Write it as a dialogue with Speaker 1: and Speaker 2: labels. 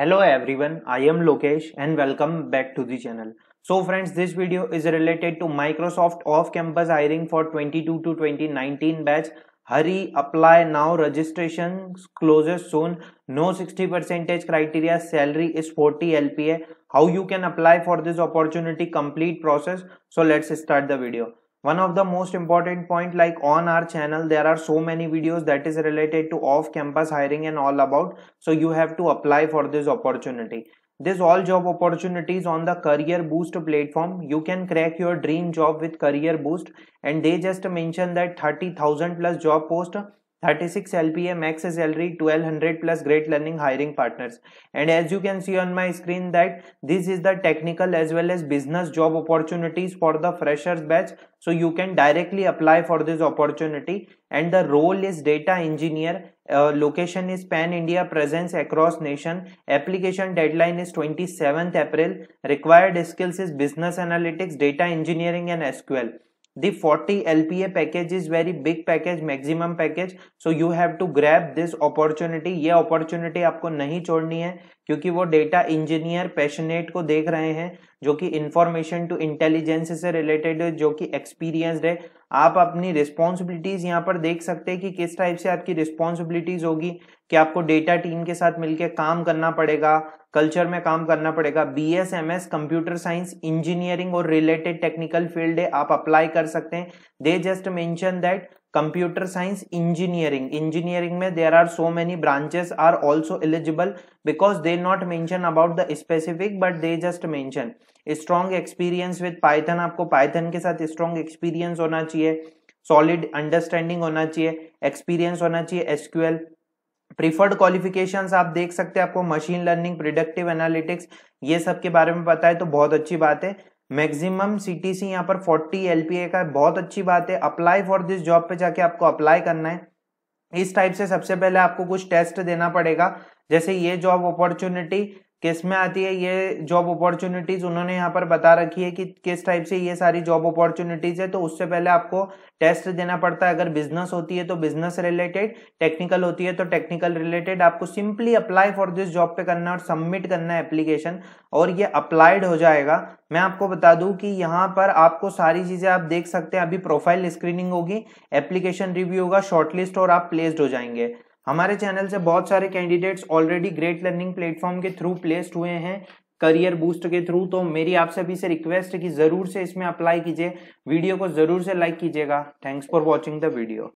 Speaker 1: Hello everyone, I am Lokesh and welcome back to the channel. So friends, this video is related to Microsoft off-campus hiring for 22 to 2019 batch. Hurry, apply now, registration closes soon. No 60% criteria, salary is 40 LPA. How you can apply for this opportunity, complete process. So let's start the video one of the most important point like on our channel there are so many videos that is related to off campus hiring and all about so you have to apply for this opportunity this all job opportunities on the career boost platform you can crack your dream job with career boost and they just mention that 30000 plus job post 36 LPA max salary 1200 plus great learning hiring partners and as you can see on my screen that this is the technical as well as business job opportunities for the freshers batch so you can directly apply for this opportunity and the role is data engineer uh, location is pan india presence across nation application deadline is 27th april required skills is business analytics data engineering and sql the 40 lpa package is very big package maximum package so you have to grab this opportunity ye opportunity aapko nahi chhodni hai kyunki wo data engineer passionate ko dekh rahe hain jo ki information to intelligence se related है जो कि experienced है आप अपनी responsibilities यहाँ पर देख सकते हैं कि किस टाइप से आपकी रिस्पॉन्सिबिलिटीज होगी कि आपको डेटा टीम के साथ मिलकर काम करना पड़ेगा कल्चर में काम करना पड़ेगा B S M S computer science engineering और रिलेटेड टेक्निकल फील्ड है आप अप्लाई कर सकते हैं they just mention that computer science engineering engineering में there are so many branches are also eligible because they not mention about the specific but they just mention strong experience with Python आपको Python के साथ strong experience होना चाहिए solid understanding होना चाहिए experience होना चाहिए एसक्यूएल प्रीफर्ड क्वालिफिकेशन आप देख सकते हैं आपको मशीन लर्निंग प्रिडक्टिव एनालिटिक्स ये सब के बारे में पता है तो बहुत अच्छी बात है मैक्सिमम सीटीसी यहाँ पर 40 एलपीए का है बहुत अच्छी बात है अप्लाई फॉर दिस जॉब पे जाके आपको अप्लाई करना है इस टाइप से सबसे पहले आपको कुछ टेस्ट देना पड़ेगा जैसे ये जॉब अपॉर्चुनिटी किस में आती है ये जॉब अपॉर्चुनिटीज उन्होंने यहाँ पर बता रखी है कि किस टाइप से ये सारी जॉब अपॉर्चुनिटीज है तो उससे पहले आपको टेस्ट देना पड़ता है अगर बिजनेस होती है तो बिजनेस रिलेटेड टेक्निकल होती है तो टेक्निकल रिलेटेड आपको simply apply for this job पे करना है और सबमिट करना है एप्लीकेशन और ये अप्लाइड हो जाएगा मैं आपको बता दूं कि यहाँ पर आपको सारी चीज़ें आप देख सकते हैं अभी प्रोफाइल स्क्रीनिंग होगी एप्लीकेशन रिव्यू होगा शॉर्टलिस्ट और आप प्लेस्ड हो जाएंगे हमारे चैनल से बहुत सारे candidates already Great Learning platform के थ्रू प्लेस्ड हुए हैं करियर बूस्ट के थ्रू तो मेरी आप सभी से रिक्वेस्ट है कि ज़रूर से इसमें अप्लाई कीजिए वीडियो को ज़रूर से लाइक कीजिएगा thanks for watching the video